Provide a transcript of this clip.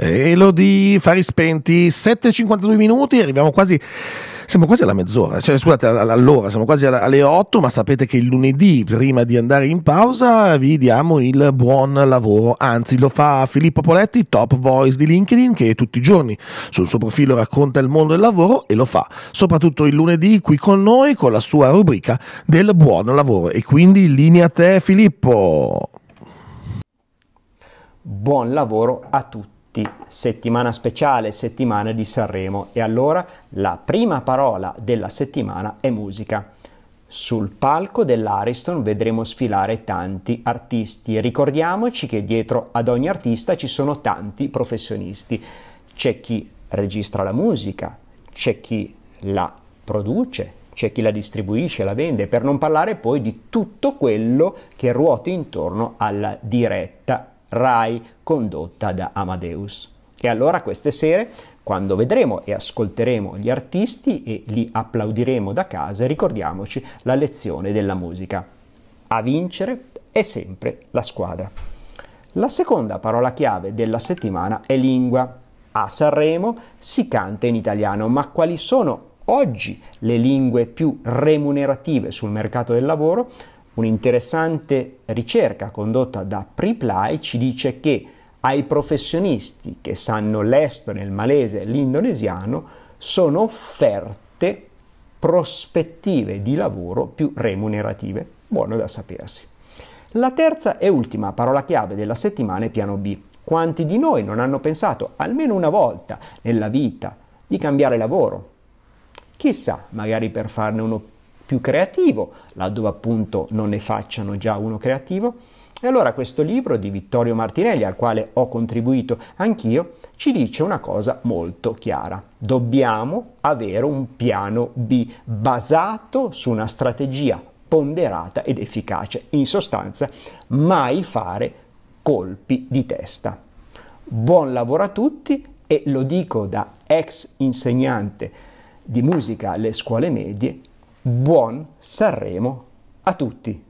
Eh, Elodie, Fari Spenti, 7,52 minuti, arriviamo quasi siamo quasi alla mezz'ora, cioè, scusate all'ora, siamo quasi alle 8, ma sapete che il lunedì, prima di andare in pausa, vi diamo il buon lavoro. Anzi, lo fa Filippo Poletti, top voice di LinkedIn, che tutti i giorni sul suo profilo racconta il mondo del lavoro e lo fa soprattutto il lunedì qui con noi con la sua rubrica del buon lavoro. E quindi in linea a te Filippo. Buon lavoro a tutti settimana speciale, settimana di Sanremo e allora la prima parola della settimana è musica. Sul palco dell'Ariston vedremo sfilare tanti artisti. e Ricordiamoci che dietro ad ogni artista ci sono tanti professionisti. C'è chi registra la musica, c'è chi la produce, c'è chi la distribuisce, la vende, per non parlare poi di tutto quello che ruota intorno alla diretta Rai condotta da Amadeus. E allora queste sere, quando vedremo e ascolteremo gli artisti e li applaudiremo da casa, ricordiamoci la lezione della musica. A vincere è sempre la squadra. La seconda parola chiave della settimana è lingua. A Sanremo si canta in italiano, ma quali sono oggi le lingue più remunerative sul mercato del lavoro? Un'interessante ricerca condotta da Preply ci dice che ai professionisti che sanno l'estone, il malese e l'indonesiano sono offerte prospettive di lavoro più remunerative. Buono da sapersi. La terza e ultima parola chiave della settimana è piano B. Quanti di noi non hanno pensato almeno una volta nella vita di cambiare lavoro? Chissà, magari per farne uno più creativo, laddove appunto non ne facciano già uno creativo. E allora questo libro di Vittorio Martinelli, al quale ho contribuito anch'io, ci dice una cosa molto chiara. Dobbiamo avere un piano B basato su una strategia ponderata ed efficace. In sostanza, mai fare colpi di testa. Buon lavoro a tutti e lo dico da ex insegnante di musica alle scuole medie buon Sanremo a tutti!